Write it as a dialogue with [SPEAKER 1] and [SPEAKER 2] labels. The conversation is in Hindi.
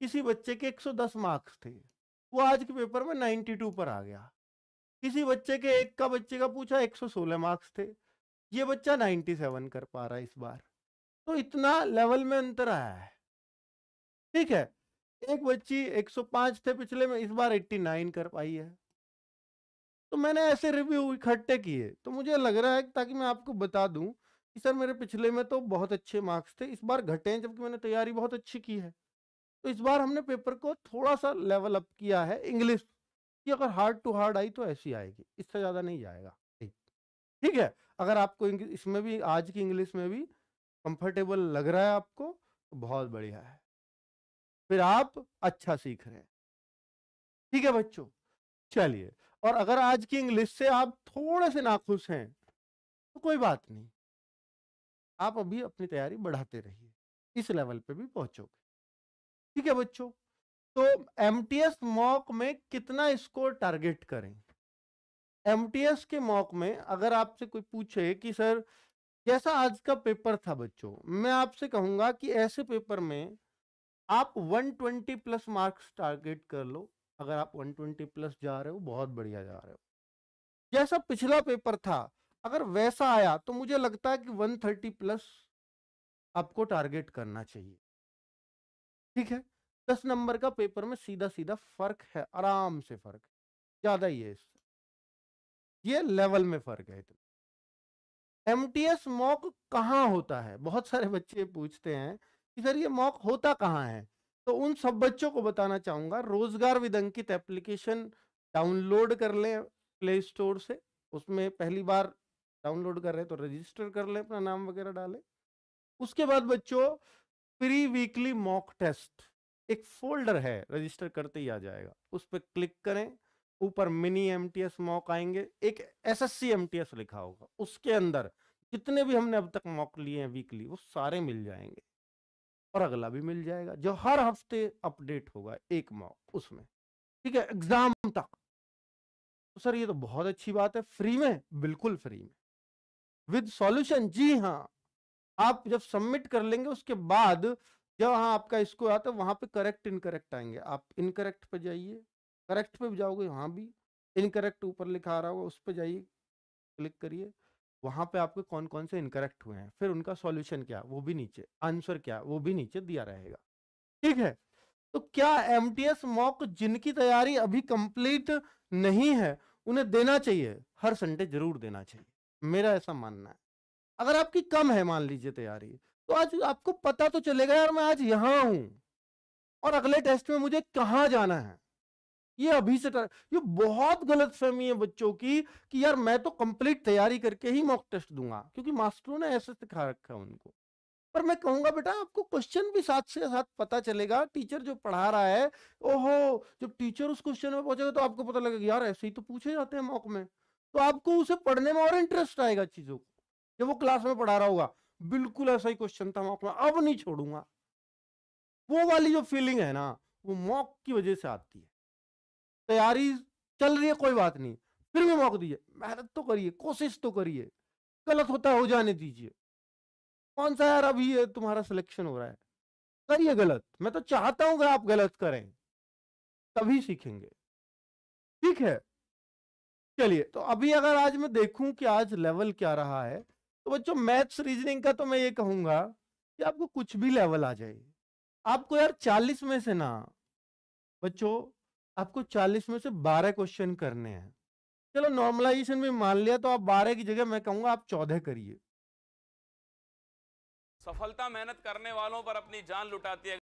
[SPEAKER 1] किसी बच्चे के 110 मार्क्स थे वो आज के पेपर में 92 पर आ गया किसी बच्चे के एक का बच्चे का पूछा 116 मार्क्स थे ये बच्चा 97 कर पा रहा है इस बार तो इतना लेवल में अंतर आया है ठीक है एक बच्ची 105 थे पिछले में इस बार 89 कर पाई है तो मैंने ऐसे रिव्यू इकट्ठे किए तो मुझे लग रहा है ताकि मैं आपको बता दूं कि सर मेरे पिछले में तो बहुत अच्छे मार्क्स थे इस बार घटे हैं जबकि मैंने तैयारी बहुत अच्छी की है तो इस बार हमने पेपर को थोड़ा सा लेवल अप किया है इंग्लिश कि अगर हार्ड टू हार्ड आई तो ऐसी आएगी इससे ज़्यादा नहीं जाएगा ठीक है अगर आपको इसमें भी आज की इंग्लिश में भी कंफर्टेबल लग रहा है आपको तो बहुत बढ़िया है फिर आप अच्छा सीख रहे हैं ठीक है बच्चों चलिए और अगर आज की इंग्लिश से आप थोड़े से नाखुश हैं तो कोई बात नहीं आप अभी अपनी तैयारी बढ़ाते रहिए इस लेवल पे भी पहुंचोगे ठीक है बच्चों तो एम मॉक में कितना स्कोर टारगेट करें एम के मॉक में अगर आपसे कोई पूछे कि सर जैसा आज का पेपर था बच्चों मैं आपसे कहूंगा कि ऐसे पेपर में आप 120 प्लस मार्क्स टारगेट कर लो अगर आप 120 प्लस जा रहे हो बहुत बढ़िया जा रहे हो जैसा पिछला पेपर था अगर वैसा आया तो मुझे लगता है कि 130 प्लस आपको टारगेट करना चाहिए ठीक है दस नंबर का पेपर में सीधा सीधा फर्क है आराम से फर्क ज्यादा ही है इससे ये लेवल में फर्क है इतना एम टी एस मॉक कहाँ होता है बहुत सारे बच्चे पूछते हैं कि सर ये मॉक होता कहाँ है तो उन सब बच्चों को बताना चाहूंगा रोजगार विद अंकित एप्लीकेशन डाउनलोड कर लें प्ले स्टोर से उसमें पहली बार डाउनलोड कर रहे हैं तो रजिस्टर कर लें अपना नाम वगैरह डालें उसके बाद बच्चों फ्री वीकली मॉक टेस्ट एक फोल्डर है रजिस्टर करते ही आ जाएगा उस पर क्लिक करें ऊपर mini M T S mock आएंगे एक S S C M T S लिखा होगा उसके अंदर जितने भी हमने अब तक मॉक लिए हैं वीकली वो सारे मिल जाएंगे और अगला भी मिल जाएगा जो हर हफ्ते अपडेट होगा एक मॉक उसमें ठीक है एग्जाम तक तो सर ये तो बहुत अच्छी बात है फ्री में बिल्कुल फ्री में विद सॉल्यूशन जी हाँ आप जब सबमिट कर लेंगे उसके बाद जब हाँ आपका इसको आता है तो वहाँ पे करेक्ट इनकरेक्ट आएंगे आप इनकरेक्ट पे जाइए करेक्ट पे जाओगे वहाँ भी इनकरेक्ट ऊपर लिखा आ रहा होगा उस पर जाइए क्लिक करिए वहाँ पे आपके कौन कौन से इनकरेक्ट हुए हैं फिर उनका सॉल्यूशन क्या वो भी नीचे आंसर क्या वो भी नीचे दिया रहेगा ठीक है तो क्या एम टी एस मॉक जिनकी तैयारी अभी कंप्लीट नहीं है उन्हें देना चाहिए हर संडे जरूर देना चाहिए मेरा ऐसा मानना है अगर आपकी कम है मान लीजिए तैयारी तो आज आपको पता तो चलेगा यार मैं आज यहाँ हूं और अगले टेस्ट में मुझे कहाँ जाना है ये अभी से ये बहुत गलत फहमी है बच्चों की कि यार मैं तो कंप्लीट तैयारी करके ही मॉक टेस्ट दूंगा क्योंकि मास्टरों ने ऐसे सिखा रखा है उनको पर मैं कहूंगा बेटा आपको क्वेश्चन भी साथ से साथ पता चलेगा टीचर जो पढ़ा रहा है ओहो जब टीचर उस क्वेश्चन में पहुंचेगा तो आपको पता लगेगा यार ऐसे ही तो पूछे जाते हैं मॉक में तो आपको उसे पढ़ने में और इंटरेस्ट आएगा चीजों को जब वो क्लास में पढ़ा रहा होगा बिल्कुल ऐसा ही क्वेश्चन था मॉक में अब नहीं छोड़ूंगा वो वाली जो फीलिंग है ना वो मॉक की वजह से आती है तैयारी चल रही है कोई बात नहीं फिर भी मौक दीजिए मेहनत तो करिए कोशिश तो करिए गलत होता है हो जाने दीजिए कौन सा यार अभी ये तुम्हारा सिलेक्शन हो रहा है करिए गलत मैं तो चाहता हूं कि आप गलत करें तभी सीखेंगे ठीक है चलिए तो अभी अगर आज मैं देखूं कि आज लेवल क्या रहा है तो बच्चों मैथ्स रीजनिंग का तो मैं ये कहूंगा कि आपको कुछ भी लेवल आ जाए आपको यार चालीस में से ना बच्चों आपको चालीस में से बारह क्वेश्चन करने हैं चलो नॉर्मलाइजेशन में मान लिया तो आप बारह की जगह मैं कहूंगा आप चौदह करिए सफलता मेहनत करने वालों पर अपनी जान लुटाती है